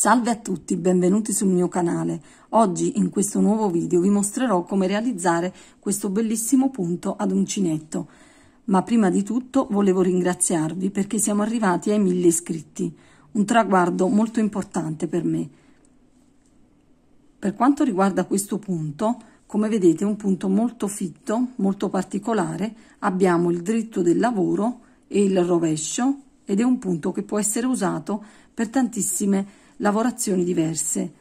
Salve a tutti, benvenuti sul mio canale. Oggi in questo nuovo video vi mostrerò come realizzare questo bellissimo punto ad uncinetto. Ma prima di tutto volevo ringraziarvi perché siamo arrivati ai mille iscritti, un traguardo molto importante per me. Per quanto riguarda questo punto, come vedete è un punto molto fitto, molto particolare, abbiamo il dritto del lavoro e il rovescio ed è un punto che può essere usato per tantissime lavorazioni diverse.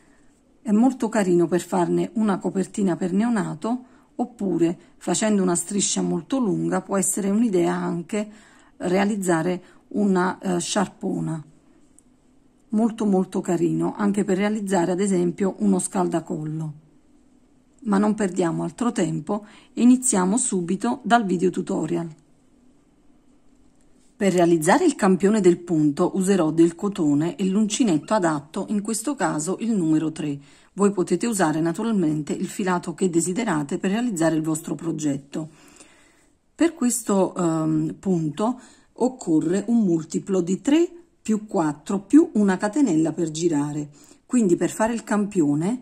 È molto carino per farne una copertina per neonato oppure facendo una striscia molto lunga può essere un'idea anche realizzare una eh, sciarpona molto molto carino anche per realizzare ad esempio uno scaldacollo ma non perdiamo altro tempo e iniziamo subito dal video tutorial per realizzare il campione del punto userò del cotone e l'uncinetto adatto, in questo caso il numero 3. Voi potete usare naturalmente il filato che desiderate per realizzare il vostro progetto. Per questo ehm, punto occorre un multiplo di 3 più 4 più una catenella per girare. Quindi per fare il campione,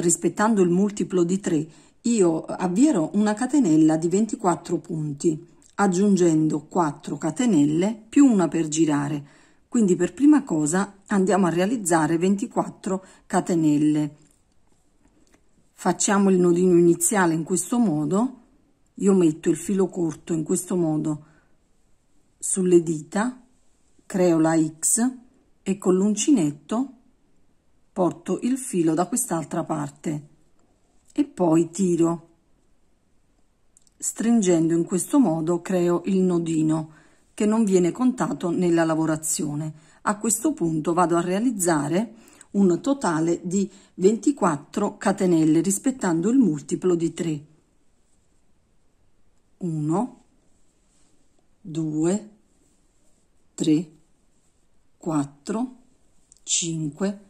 rispettando il multiplo di 3, io avvierò una catenella di 24 punti aggiungendo 4 catenelle più una per girare. Quindi per prima cosa andiamo a realizzare 24 catenelle. Facciamo il nodino iniziale in questo modo. Io metto il filo corto in questo modo sulle dita, creo la X e con l'uncinetto porto il filo da quest'altra parte e poi tiro Stringendo in questo modo creo il nodino che non viene contato nella lavorazione. A questo punto vado a realizzare un totale di 24 catenelle rispettando il multiplo di 3. 1, 2, 3, 4, 5,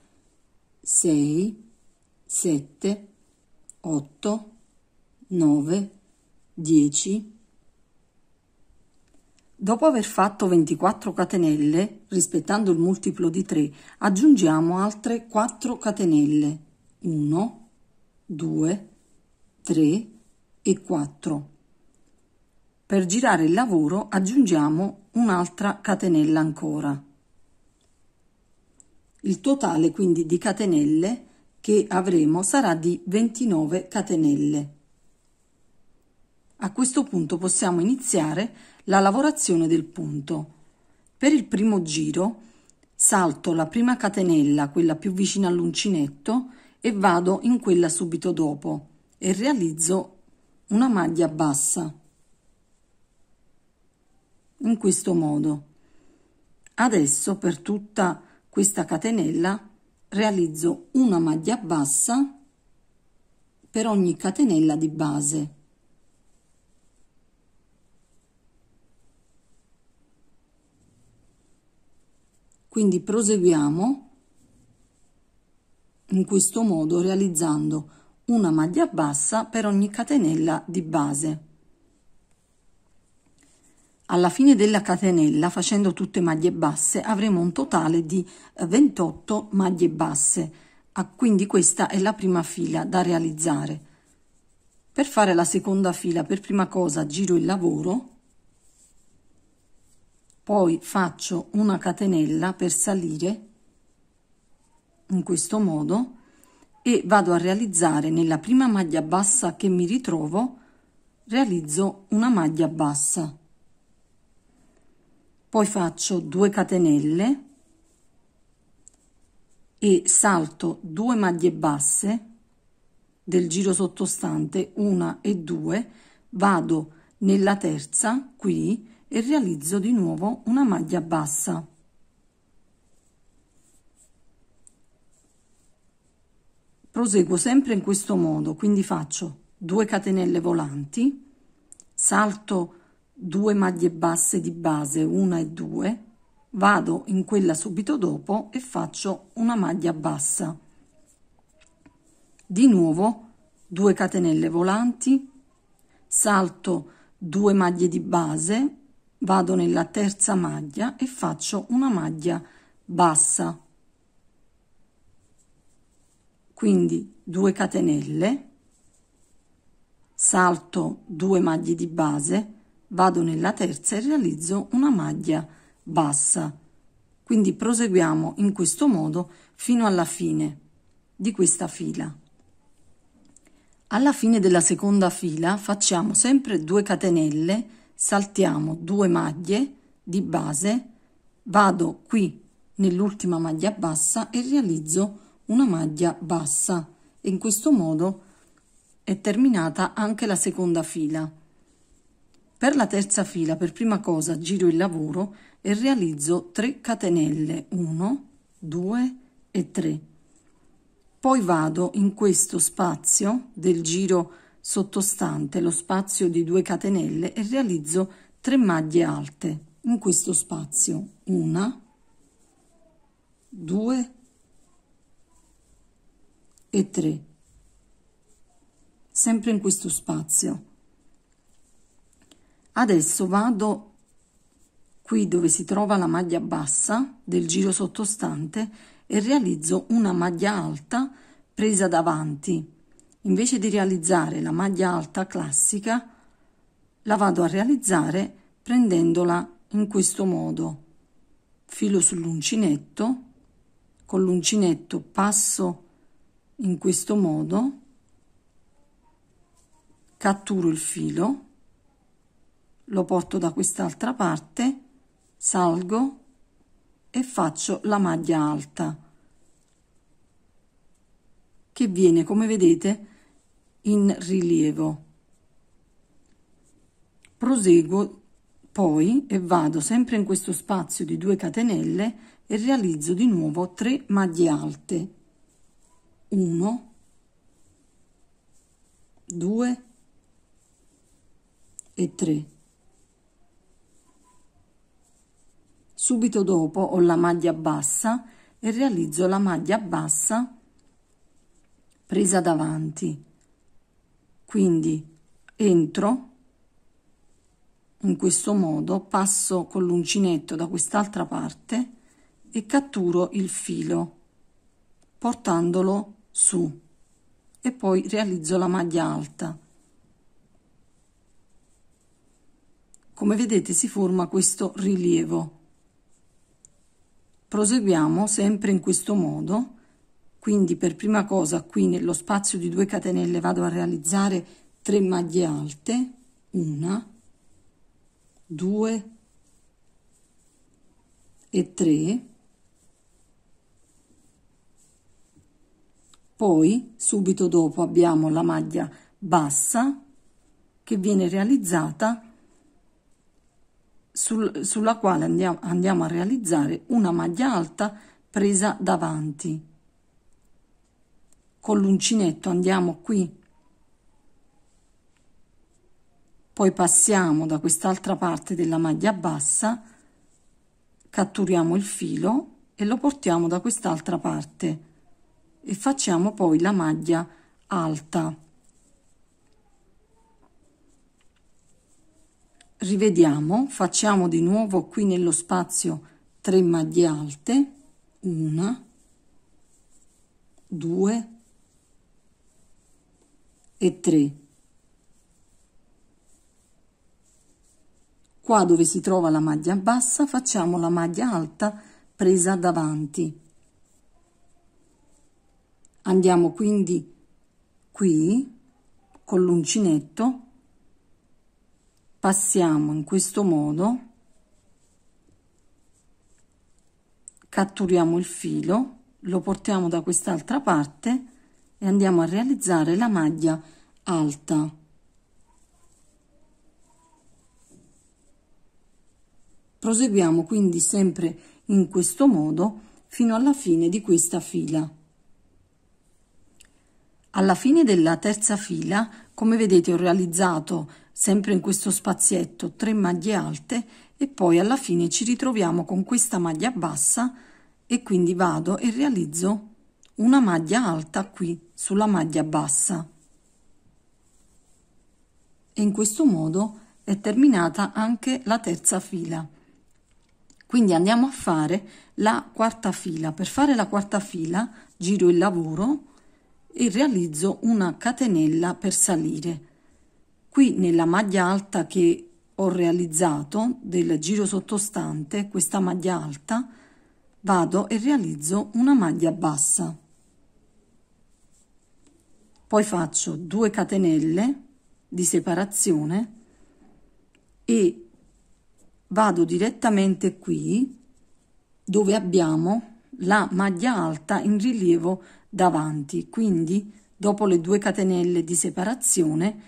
6, 7, 8, 9, 10. Dopo aver fatto 24 catenelle, rispettando il multiplo di 3, aggiungiamo altre 4 catenelle. 1, 2, 3 e 4. Per girare il lavoro aggiungiamo un'altra catenella ancora. Il totale quindi di catenelle che avremo sarà di 29 catenelle. A questo punto possiamo iniziare la lavorazione del punto. Per il primo giro salto la prima catenella, quella più vicina all'uncinetto, e vado in quella subito dopo e realizzo una maglia bassa in questo modo adesso per tutta questa catenella realizzo una maglia bassa per ogni catenella di base Quindi proseguiamo in questo modo realizzando una maglia bassa per ogni catenella di base. Alla fine della catenella, facendo tutte maglie basse, avremo un totale di 28 maglie basse. Ah, quindi questa è la prima fila da realizzare. Per fare la seconda fila, per prima cosa giro il lavoro poi faccio una catenella per salire in questo modo e vado a realizzare nella prima maglia bassa che mi ritrovo realizzo una maglia bassa poi faccio 2 catenelle e salto 2 maglie basse del giro sottostante una e due vado nella terza qui e realizzo di nuovo una maglia bassa proseguo sempre in questo modo quindi faccio 2 catenelle volanti salto 2 maglie basse di base 1 e 2 vado in quella subito dopo e faccio una maglia bassa di nuovo 2 catenelle volanti salto 2 maglie di base vado nella terza maglia e faccio una maglia bassa quindi 2 catenelle salto 2 maglie di base vado nella terza e realizzo una maglia bassa quindi proseguiamo in questo modo fino alla fine di questa fila alla fine della seconda fila facciamo sempre 2 catenelle saltiamo due maglie di base vado qui nell'ultima maglia bassa e realizzo una maglia bassa e in questo modo è terminata anche la seconda fila per la terza fila per prima cosa giro il lavoro e realizzo 3 catenelle 1 2 e 3 poi vado in questo spazio del giro sottostante lo spazio di due catenelle e realizzo 3 maglie alte in questo spazio una due e tre sempre in questo spazio adesso vado qui dove si trova la maglia bassa del giro sottostante e realizzo una maglia alta presa davanti invece di realizzare la maglia alta classica, la vado a realizzare prendendola in questo modo. Filo sull'uncinetto, con l'uncinetto passo in questo modo, catturo il filo, lo porto da quest'altra parte, salgo e faccio la maglia alta che viene, come vedete, in rilievo. Proseguo poi e vado sempre in questo spazio di 2 catenelle e realizzo di nuovo 3 maglie alte. 1, 2 e 3. Subito dopo ho la maglia bassa e realizzo la maglia bassa presa davanti. Quindi entro in questo modo, passo con l'uncinetto da quest'altra parte e catturo il filo portandolo su e poi realizzo la maglia alta. Come vedete si forma questo rilievo. Proseguiamo sempre in questo modo quindi per prima cosa qui nello spazio di due catenelle vado a realizzare 3 maglie alte, una, due e tre. Poi subito dopo abbiamo la maglia bassa che viene realizzata sul, sulla quale andiamo, andiamo a realizzare una maglia alta presa davanti con l'uncinetto andiamo qui poi passiamo da quest'altra parte della maglia bassa catturiamo il filo e lo portiamo da quest'altra parte e facciamo poi la maglia alta rivediamo facciamo di nuovo qui nello spazio 3 maglie alte una due e 3. Qua dove si trova la maglia bassa facciamo la maglia alta presa davanti. Andiamo quindi qui con l'uncinetto, passiamo in questo modo, catturiamo il filo, lo portiamo da quest'altra parte e andiamo a realizzare la maglia alta. Proseguiamo quindi sempre in questo modo fino alla fine di questa fila. Alla fine della terza fila, come vedete, ho realizzato sempre in questo spazietto 3 maglie alte e poi alla fine ci ritroviamo con questa maglia bassa e quindi vado e realizzo una maglia alta qui sulla maglia bassa e in questo modo è terminata anche la terza fila quindi andiamo a fare la quarta fila per fare la quarta fila giro il lavoro e realizzo una catenella per salire qui nella maglia alta che ho realizzato del giro sottostante questa maglia alta vado e realizzo una maglia bassa poi faccio 2 catenelle di separazione e vado direttamente qui dove abbiamo la maglia alta in rilievo davanti quindi dopo le 2 catenelle di separazione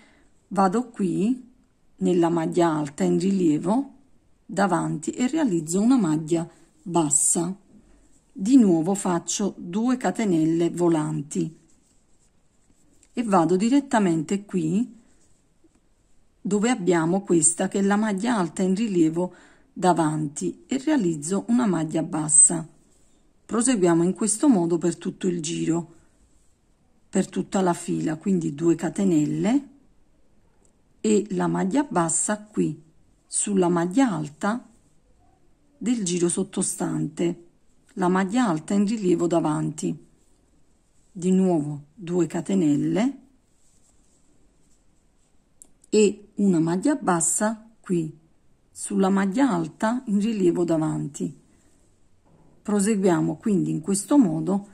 vado qui nella maglia alta in rilievo davanti e realizzo una maglia bassa di nuovo faccio 2 catenelle volanti e vado direttamente qui dove abbiamo questa che è la maglia alta in rilievo davanti e realizzo una maglia bassa. Proseguiamo in questo modo per tutto il giro, per tutta la fila, quindi 2 catenelle e la maglia bassa qui sulla maglia alta del giro sottostante, la maglia alta in rilievo davanti di nuovo 2 catenelle e una maglia bassa qui sulla maglia alta in rilievo davanti proseguiamo quindi in questo modo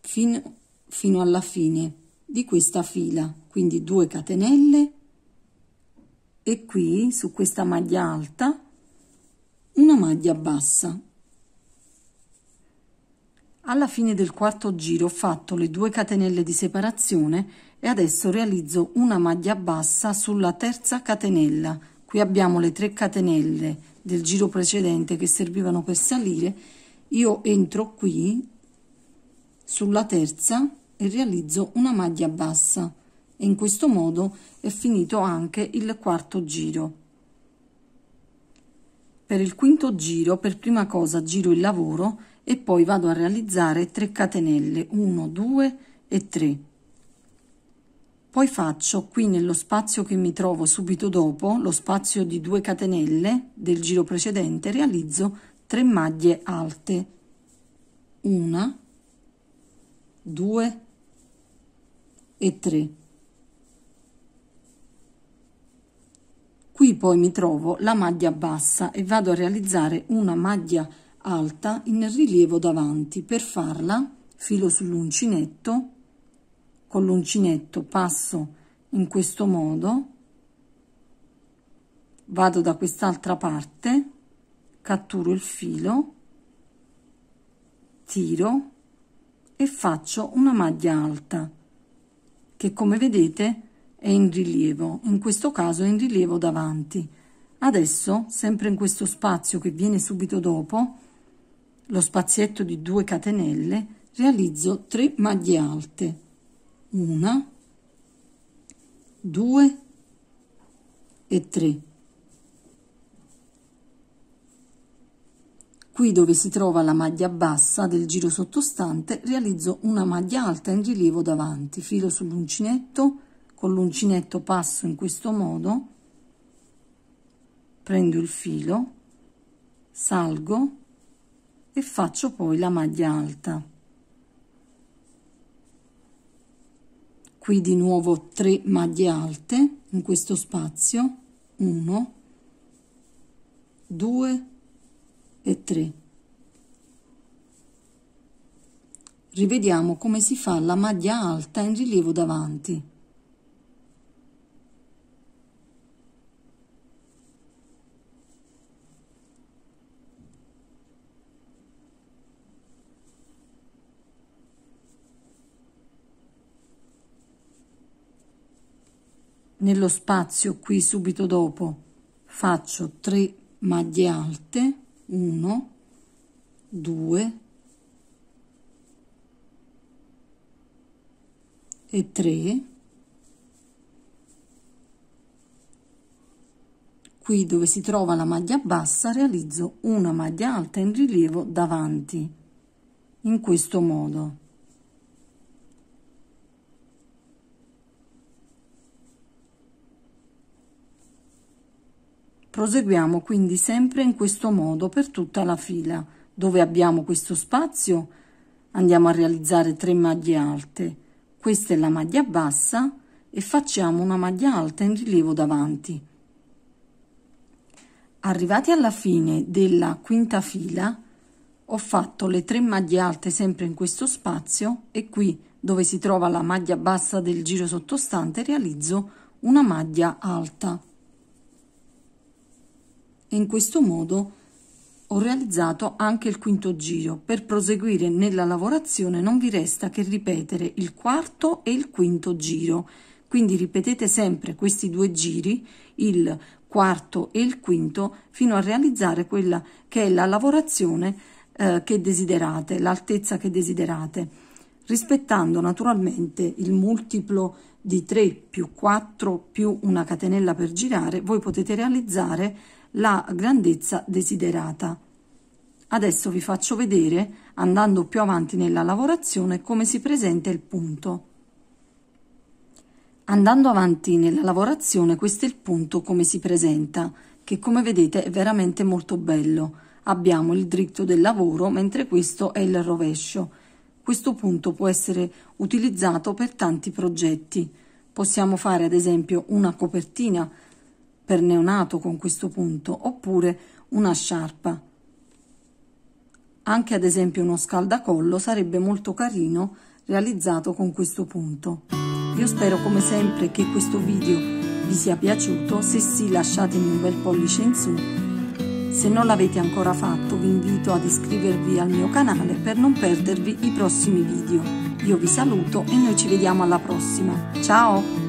fino, fino alla fine di questa fila quindi 2 catenelle e qui su questa maglia alta una maglia bassa alla fine del quarto giro ho fatto le due catenelle di separazione e adesso realizzo una maglia bassa sulla terza catenella. Qui abbiamo le tre catenelle del giro precedente che servivano per salire. Io entro qui sulla terza e realizzo una maglia bassa e in questo modo è finito anche il quarto giro. Per il quinto giro, per prima cosa giro il lavoro e poi vado a realizzare 3 catenelle 1 2 e 3 poi faccio qui nello spazio che mi trovo subito dopo lo spazio di 2 catenelle del giro precedente realizzo 3 maglie alte 1 2 e 3 qui poi mi trovo la maglia bassa e vado a realizzare una maglia alta in rilievo davanti. Per farla filo sull'uncinetto, con l'uncinetto passo in questo modo, vado da quest'altra parte, catturo il filo, tiro e faccio una maglia alta che come vedete è in rilievo, in questo caso è in rilievo davanti. Adesso, sempre in questo spazio che viene subito dopo, lo spazietto di due catenelle realizzo 3 maglie alte una, due e tre. Qui dove si trova la maglia bassa del giro sottostante realizzo una maglia alta in rilievo davanti, filo sull'uncinetto, con l'uncinetto passo in questo modo, prendo il filo, salgo e faccio poi la maglia alta qui di nuovo 3 maglie alte in questo spazio 1 2 e 3 rivediamo come si fa la maglia alta in rilievo davanti nello spazio qui subito dopo faccio 3 maglie alte 1 2 e 3 qui dove si trova la maglia bassa realizzo una maglia alta in rilievo davanti in questo modo Proseguiamo quindi sempre in questo modo per tutta la fila. Dove abbiamo questo spazio andiamo a realizzare 3 maglie alte. Questa è la maglia bassa e facciamo una maglia alta in rilievo davanti. Arrivati alla fine della quinta fila ho fatto le tre maglie alte sempre in questo spazio e qui dove si trova la maglia bassa del giro sottostante realizzo una maglia alta e in questo modo ho realizzato anche il quinto giro per proseguire nella lavorazione non vi resta che ripetere il quarto e il quinto giro quindi ripetete sempre questi due giri il quarto e il quinto fino a realizzare quella che è la lavorazione eh, che desiderate l'altezza che desiderate rispettando naturalmente il multiplo di 3 più 4 più una catenella per girare, voi potete realizzare la grandezza desiderata. Adesso vi faccio vedere, andando più avanti nella lavorazione, come si presenta il punto. Andando avanti nella lavorazione, questo è il punto come si presenta, che come vedete è veramente molto bello. Abbiamo il dritto del lavoro, mentre questo è il rovescio questo punto può essere utilizzato per tanti progetti. Possiamo fare ad esempio una copertina per neonato con questo punto oppure una sciarpa. Anche ad esempio uno scaldacollo sarebbe molto carino realizzato con questo punto. Io spero come sempre che questo video vi sia piaciuto, se sì lasciatemi un bel pollice in su se non l'avete ancora fatto vi invito ad iscrivervi al mio canale per non perdervi i prossimi video. Io vi saluto e noi ci vediamo alla prossima. Ciao!